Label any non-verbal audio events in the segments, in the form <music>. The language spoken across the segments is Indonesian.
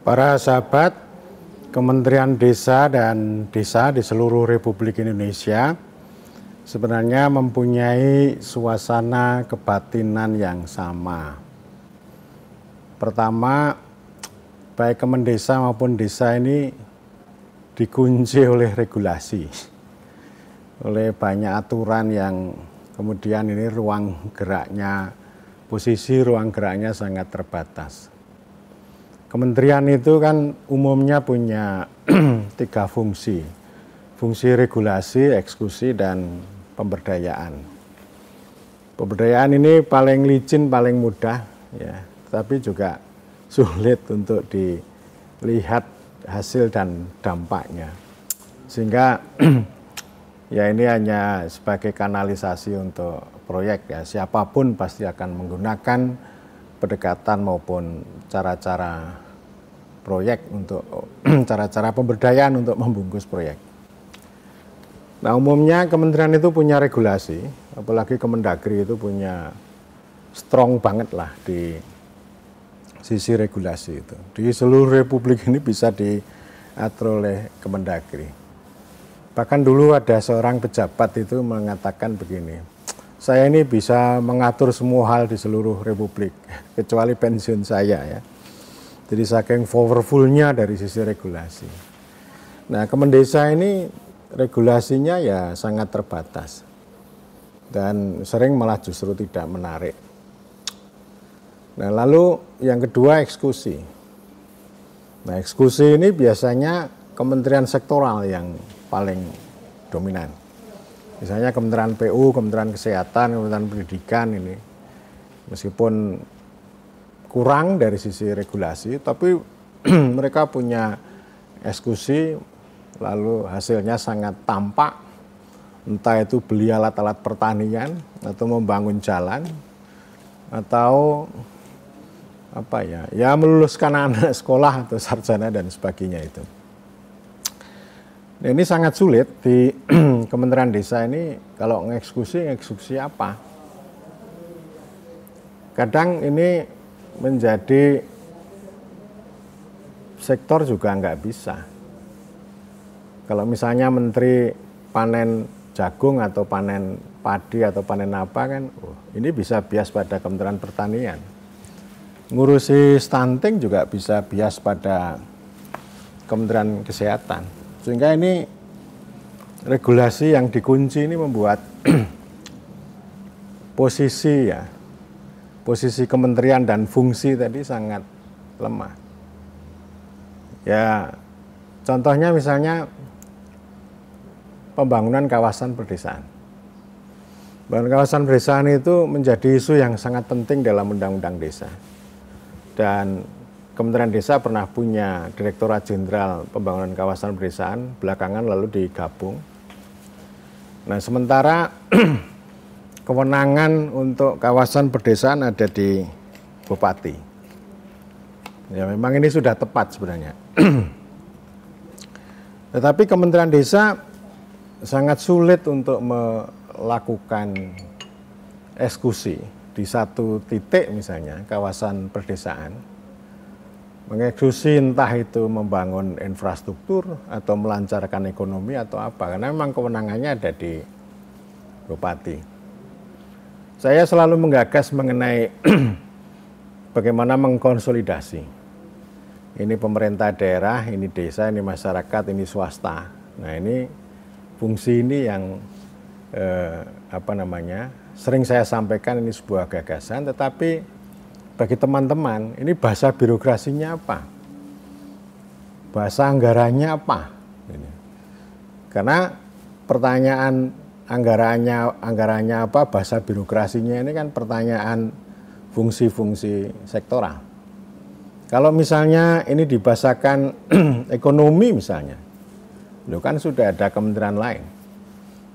Para sahabat Kementerian Desa dan Desa di seluruh Republik Indonesia sebenarnya mempunyai suasana kebatinan yang sama. Pertama, baik Kemendesa maupun desa ini dikunci <laughs> oleh regulasi, oleh banyak aturan yang kemudian ini ruang geraknya, posisi ruang geraknya sangat terbatas. Kementerian itu kan umumnya punya <clears throat> tiga fungsi, fungsi regulasi, eksekusi, dan pemberdayaan. Pemberdayaan ini paling licin, paling mudah, ya, tapi juga sulit untuk dilihat hasil dan dampaknya. Sehingga <clears throat> ya ini hanya sebagai kanalisasi untuk proyek ya, siapapun pasti akan menggunakan pendekatan maupun cara-cara proyek untuk <clears throat> cara-cara pemberdayaan untuk membungkus proyek. Nah umumnya kementerian itu punya regulasi, apalagi Kemendagri itu punya strong banget lah di sisi regulasi itu. Di seluruh Republik ini bisa diatur oleh Kemendagri. Bahkan dulu ada seorang pejabat itu mengatakan begini, saya ini bisa mengatur semua hal di seluruh republik, kecuali pensiun saya ya. Jadi saking powerfulnya dari sisi regulasi. Nah, Kemendesa ini regulasinya ya sangat terbatas dan sering malah justru tidak menarik. Nah, lalu yang kedua eksekusi. Nah, eksekusi ini biasanya kementerian sektoral yang paling dominan. Misalnya Kementerian PU, Kementerian Kesehatan, Kementerian Pendidikan ini. Meskipun kurang dari sisi regulasi, tapi <clears throat> mereka punya eksekusi, lalu hasilnya sangat tampak, entah itu beli alat-alat pertanian, atau membangun jalan, atau apa ya, ya meluluskan anak sekolah atau sarjana dan sebagainya itu. Ini sangat sulit di <clears throat> Kementerian Desa ini kalau mengeksekusi, mengeksekusi apa? Kadang ini menjadi sektor juga nggak bisa. Kalau misalnya menteri panen jagung atau panen padi atau panen apa kan, oh, ini bisa bias pada Kementerian Pertanian. Ngurusi stunting juga bisa bias pada Kementerian Kesehatan sehingga ini regulasi yang dikunci ini membuat <clears throat> posisi ya, posisi kementerian dan fungsi tadi sangat lemah. Ya, contohnya misalnya pembangunan kawasan perdesaan. Pembangunan kawasan perdesaan itu menjadi isu yang sangat penting dalam undang-undang desa. Dan Kementerian Desa pernah punya Direktorat Jenderal Pembangunan Kawasan Pedesaan, belakangan lalu digabung. Nah, sementara <clears throat> kewenangan untuk kawasan pedesaan ada di Bupati. Ya, memang ini sudah tepat sebenarnya. <clears throat> Tetapi Kementerian Desa sangat sulit untuk melakukan eksekusi di satu titik misalnya kawasan Perdesaan mengeksekusi entah itu membangun infrastruktur atau melancarkan ekonomi atau apa karena memang kewenangannya ada di bupati. Saya selalu menggagas mengenai <clears throat> bagaimana mengkonsolidasi. Ini pemerintah daerah, ini desa, ini masyarakat, ini swasta. Nah ini fungsi ini yang eh, apa namanya sering saya sampaikan ini sebuah gagasan, tetapi bagi teman-teman, ini bahasa birokrasinya apa? Bahasa anggarannya apa? Karena pertanyaan anggarannya anggarannya apa, bahasa birokrasinya ini kan pertanyaan fungsi-fungsi sektoral. Kalau misalnya ini dibahasakan <clears throat> ekonomi misalnya, lo kan sudah ada kementerian lain,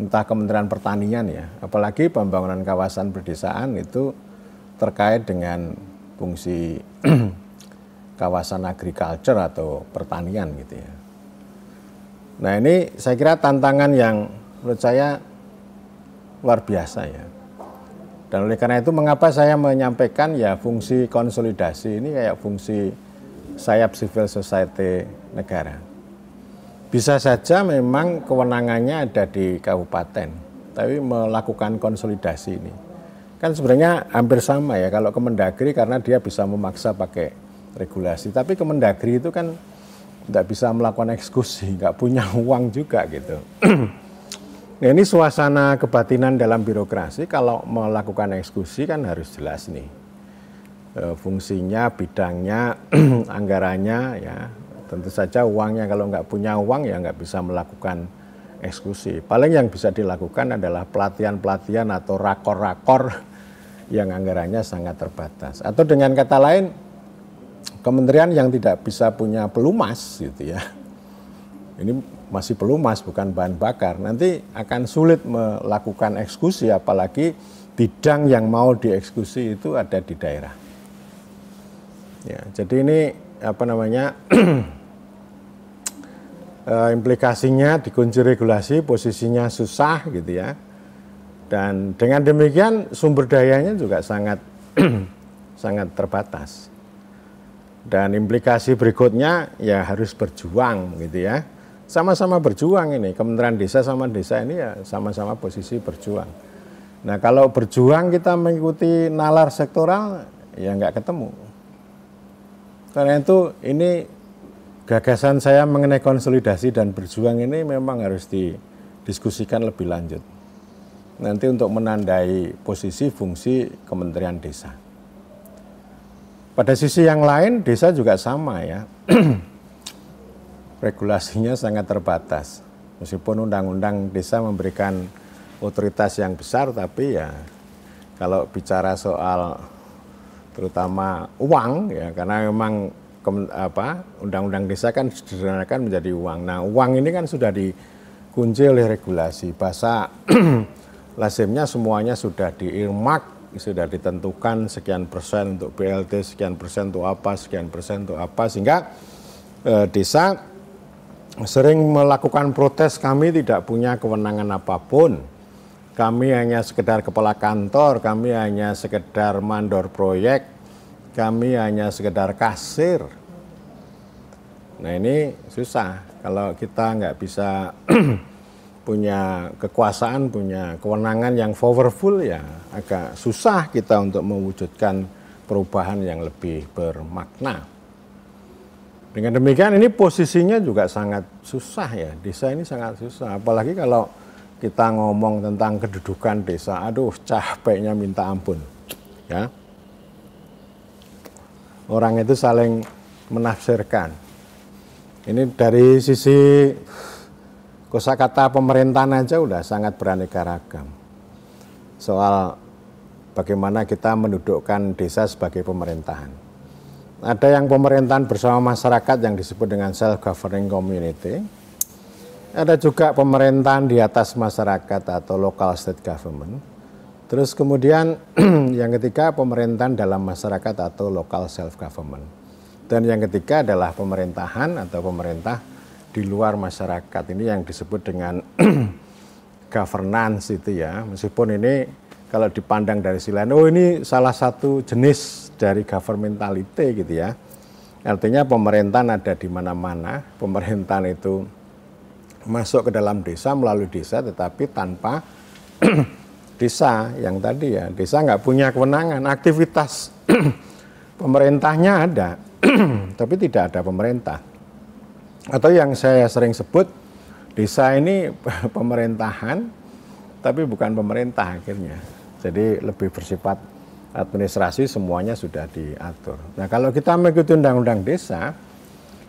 entah kementerian pertanian ya, apalagi pembangunan kawasan pedesaan itu terkait dengan fungsi <clears throat> kawasan agriculture atau pertanian gitu ya. Nah ini saya kira tantangan yang menurut saya luar biasa ya. Dan oleh karena itu mengapa saya menyampaikan ya fungsi konsolidasi ini kayak fungsi sayap civil society negara. Bisa saja memang kewenangannya ada di kabupaten, tapi melakukan konsolidasi ini Kan sebenarnya hampir sama ya kalau Kemendagri karena dia bisa memaksa pakai regulasi. Tapi Kemendagri itu kan tidak bisa melakukan eksekusi, nggak punya <laughs> uang juga gitu. nah ini suasana kebatinan dalam birokrasi kalau melakukan eksekusi kan harus jelas nih e, fungsinya, bidangnya, <clears throat> anggarannya, ya tentu saja uangnya kalau nggak punya uang ya nggak bisa melakukan eksekusi. Paling yang bisa dilakukan adalah pelatihan-pelatihan atau rakor-rakor <laughs> yang anggarannya sangat terbatas. Atau dengan kata lain, kementerian yang tidak bisa punya pelumas gitu ya. Ini masih pelumas bukan bahan bakar. Nanti akan sulit melakukan eksekusi apalagi bidang yang mau dieksekusi itu ada di daerah. Ya, jadi ini apa namanya? <clears throat> Eh, implikasinya dikunci regulasi, posisinya susah gitu ya dan dengan demikian sumber dayanya juga sangat <clears throat> sangat terbatas. Dan implikasi berikutnya ya harus berjuang gitu ya. Sama-sama berjuang ini, Kementerian Desa sama desa ini ya sama-sama posisi berjuang. Nah kalau berjuang kita mengikuti nalar sektoral ya nggak ketemu. Karena itu ini gagasan saya mengenai konsolidasi dan berjuang ini memang harus didiskusikan lebih lanjut nanti untuk menandai posisi fungsi Kementerian Desa. Pada sisi yang lain, desa juga sama ya. <clears throat> Regulasinya sangat terbatas. Meskipun undang-undang desa memberikan otoritas yang besar, tapi ya kalau bicara soal terutama uang ya karena memang apa undang-undang desa kan sederhanakan menjadi uang. Nah, uang ini kan sudah dikunci oleh regulasi. Bahasa <clears throat> lazimnya semuanya sudah diirmak, sudah ditentukan sekian persen untuk BLT, sekian persen untuk apa, sekian persen untuk apa, sehingga eh, desa sering melakukan protes kami tidak punya kewenangan apapun. Kami hanya sekedar kepala kantor, kami hanya sekedar mandor proyek, kami hanya sekedar kasir. Nah ini susah kalau kita nggak bisa <clears throat> punya kekuasaan, punya kewenangan yang powerful ya agak susah kita untuk mewujudkan perubahan yang lebih bermakna. Dengan demikian ini posisinya juga sangat susah ya, desa ini sangat susah. Apalagi kalau kita ngomong tentang kedudukan desa, aduh capeknya minta ampun. Ya. Orang itu saling menafsirkan. Ini dari sisi Kosa kata pemerintahan aja udah sangat beraneka ragam. Soal bagaimana kita mendudukkan desa sebagai pemerintahan. Ada yang pemerintahan bersama masyarakat yang disebut dengan self governing community. Ada juga pemerintahan di atas masyarakat atau local state government. Terus kemudian <clears throat> yang ketiga pemerintahan dalam masyarakat atau local self government. Dan yang ketiga adalah pemerintahan atau pemerintah di luar masyarakat ini yang disebut dengan <clears throat> governance itu ya meskipun ini kalau dipandang dari sisi lain oh ini salah satu jenis dari governmentality gitu ya artinya pemerintahan ada di mana-mana pemerintahan itu masuk ke dalam desa melalui desa tetapi tanpa <clears throat> desa yang tadi ya desa nggak punya kewenangan aktivitas <clears throat> pemerintahnya ada tapi tidak ada pemerintah atau yang saya sering sebut desa ini <laughs> pemerintahan tapi bukan pemerintah akhirnya jadi lebih bersifat administrasi semuanya sudah diatur nah kalau kita mengikuti undang-undang desa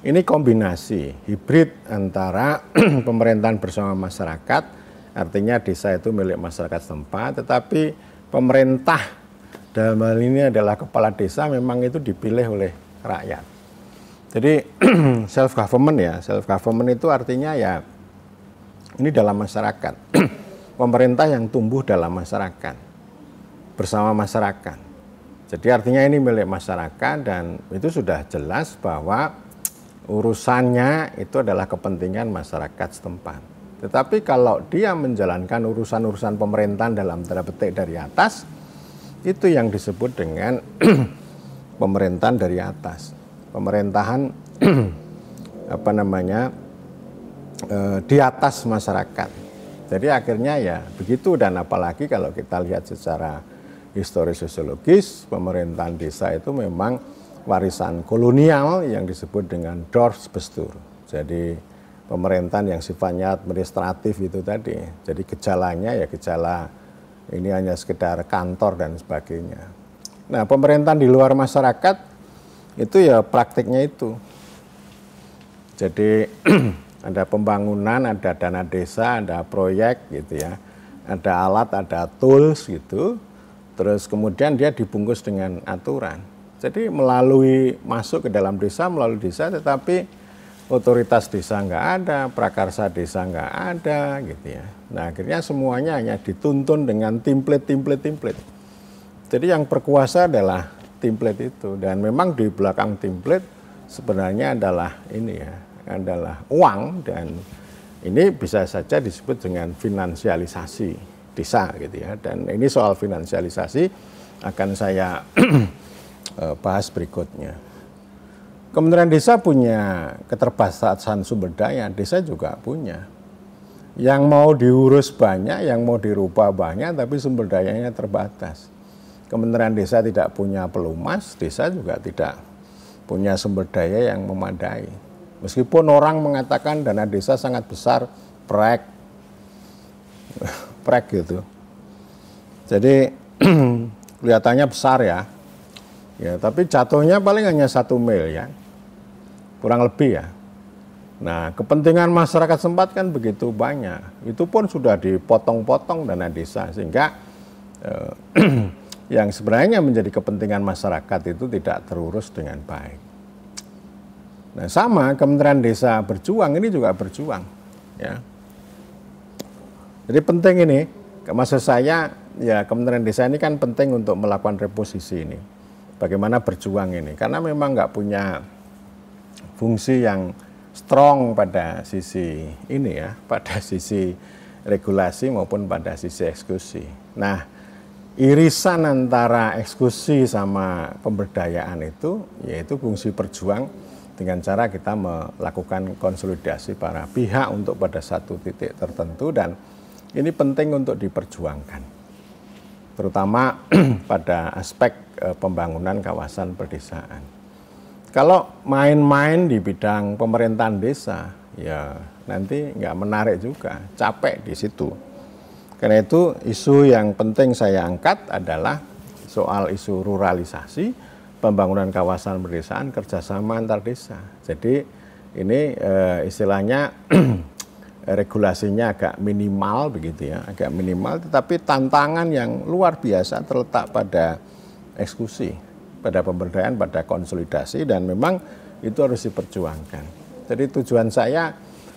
ini kombinasi hibrid antara <clears throat> pemerintahan bersama masyarakat artinya desa itu milik masyarakat setempat tetapi pemerintah dalam hal ini adalah kepala desa memang itu dipilih oleh rakyat jadi <clears throat> self government ya, self government itu artinya ya ini dalam masyarakat. <clears throat> Pemerintah yang tumbuh dalam masyarakat. Bersama masyarakat. Jadi artinya ini milik masyarakat dan itu sudah jelas bahwa urusannya itu adalah kepentingan masyarakat setempat. Tetapi kalau dia menjalankan urusan-urusan pemerintahan dalam tanda petik dari atas, itu yang disebut dengan <clears throat> pemerintahan dari atas pemerintahan <clears throat> apa namanya eh, di atas masyarakat. Jadi akhirnya ya begitu dan apalagi kalau kita lihat secara historis sosiologis pemerintahan desa itu memang warisan kolonial yang disebut dengan Bestur. Jadi pemerintahan yang sifatnya administratif itu tadi. Jadi gejalanya ya gejala ini hanya sekedar kantor dan sebagainya. Nah, pemerintahan di luar masyarakat itu ya praktiknya itu. Jadi <clears throat> ada pembangunan, ada dana desa, ada proyek gitu ya. Ada alat, ada tools gitu. Terus kemudian dia dibungkus dengan aturan. Jadi melalui masuk ke dalam desa, melalui desa tetapi otoritas desa nggak ada, prakarsa desa nggak ada gitu ya. Nah akhirnya semuanya hanya dituntun dengan template, template, template. Jadi yang berkuasa adalah template itu dan memang di belakang template sebenarnya adalah ini ya adalah uang dan ini bisa saja disebut dengan finansialisasi desa gitu ya dan ini soal finansialisasi akan saya <clears throat> eh, bahas berikutnya. Kementerian Desa punya keterbatasan sumber daya, desa juga punya. Yang mau diurus banyak, yang mau dirubah banyak, tapi sumber dayanya terbatas. Kementerian Desa tidak punya pelumas, desa juga tidak punya sumber daya yang memadai. Meskipun orang mengatakan dana desa sangat besar, prek, <laughs> prek gitu. Jadi <clears throat> kelihatannya besar ya, ya tapi jatuhnya paling hanya satu mil ya, kurang lebih ya. Nah, kepentingan masyarakat sempat kan begitu banyak. Itu pun sudah dipotong-potong dana desa sehingga eh, <clears throat> yang sebenarnya menjadi kepentingan masyarakat itu tidak terurus dengan baik. Nah, sama Kementerian Desa berjuang ini juga berjuang, ya. Jadi penting ini, maksud saya ya Kementerian Desa ini kan penting untuk melakukan reposisi ini. Bagaimana berjuang ini? Karena memang nggak punya fungsi yang strong pada sisi ini ya, pada sisi regulasi maupun pada sisi eksekusi. Nah, irisan antara eksekusi sama pemberdayaan itu yaitu fungsi perjuang dengan cara kita melakukan konsolidasi para pihak untuk pada satu titik tertentu dan ini penting untuk diperjuangkan terutama <clears throat> pada aspek eh, pembangunan kawasan pedesaan. Kalau main-main di bidang pemerintahan desa ya nanti nggak menarik juga, capek di situ. Karena itu isu yang penting saya angkat adalah soal isu ruralisasi, pembangunan kawasan pedesaan, kerjasama antar desa. Jadi ini e, istilahnya <clears throat> regulasinya agak minimal begitu ya, agak minimal. Tetapi tantangan yang luar biasa terletak pada eksekusi, pada pemberdayaan, pada konsolidasi dan memang itu harus diperjuangkan. Jadi tujuan saya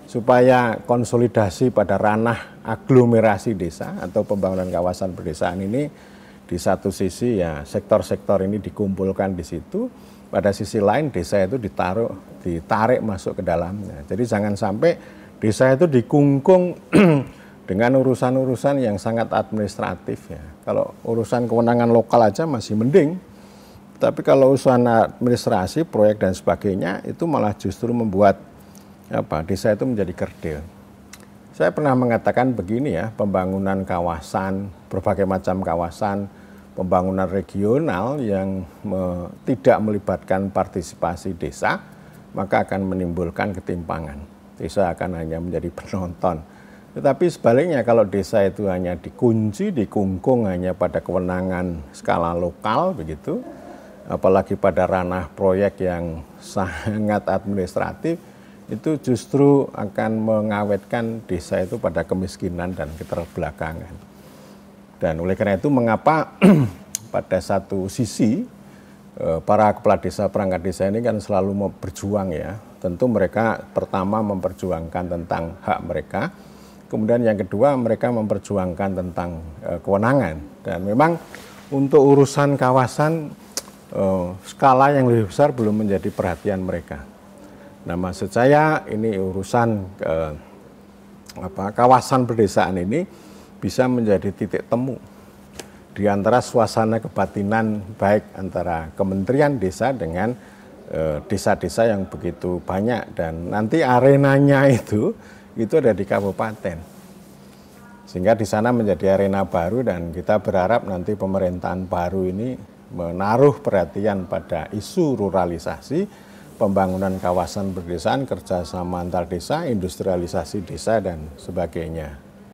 supaya konsolidasi pada ranah aglomerasi desa atau pembangunan kawasan pedesaan ini di satu sisi ya sektor-sektor ini dikumpulkan di situ, pada sisi lain desa itu ditaruh ditarik masuk ke dalamnya. Jadi jangan sampai desa itu dikungkung <clears throat> dengan urusan-urusan yang sangat administratif ya. Kalau urusan kewenangan lokal aja masih mending, tapi kalau urusan administrasi, proyek dan sebagainya itu malah justru membuat apa desa itu menjadi kerdil. Saya pernah mengatakan begini ya, pembangunan kawasan, berbagai macam kawasan, pembangunan regional yang me, tidak melibatkan partisipasi desa, maka akan menimbulkan ketimpangan. Desa akan hanya menjadi penonton. Tetapi sebaliknya kalau desa itu hanya dikunci, dikungkung hanya pada kewenangan skala lokal begitu, apalagi pada ranah proyek yang <laughs> sangat administratif, itu justru akan mengawetkan desa itu pada kemiskinan dan keterbelakangan. Dan oleh karena itu mengapa <clears throat> pada satu sisi eh, para kepala desa perangkat desa ini kan selalu mau berjuang ya. Tentu mereka pertama memperjuangkan tentang hak mereka, kemudian yang kedua mereka memperjuangkan tentang eh, kewenangan. Dan memang untuk urusan kawasan eh, skala yang lebih besar belum menjadi perhatian mereka Nah, maksud saya ini urusan eh, apa kawasan pedesaan ini bisa menjadi titik temu di antara suasana kebatinan baik antara Kementerian Desa dengan eh, desa-desa yang begitu banyak dan nanti arenanya itu itu ada di kabupaten. Sehingga di sana menjadi arena baru dan kita berharap nanti pemerintahan baru ini menaruh perhatian pada isu ruralisasi pembangunan kawasan perdesaan, kerjasama antar desa, industrialisasi desa, dan sebagainya.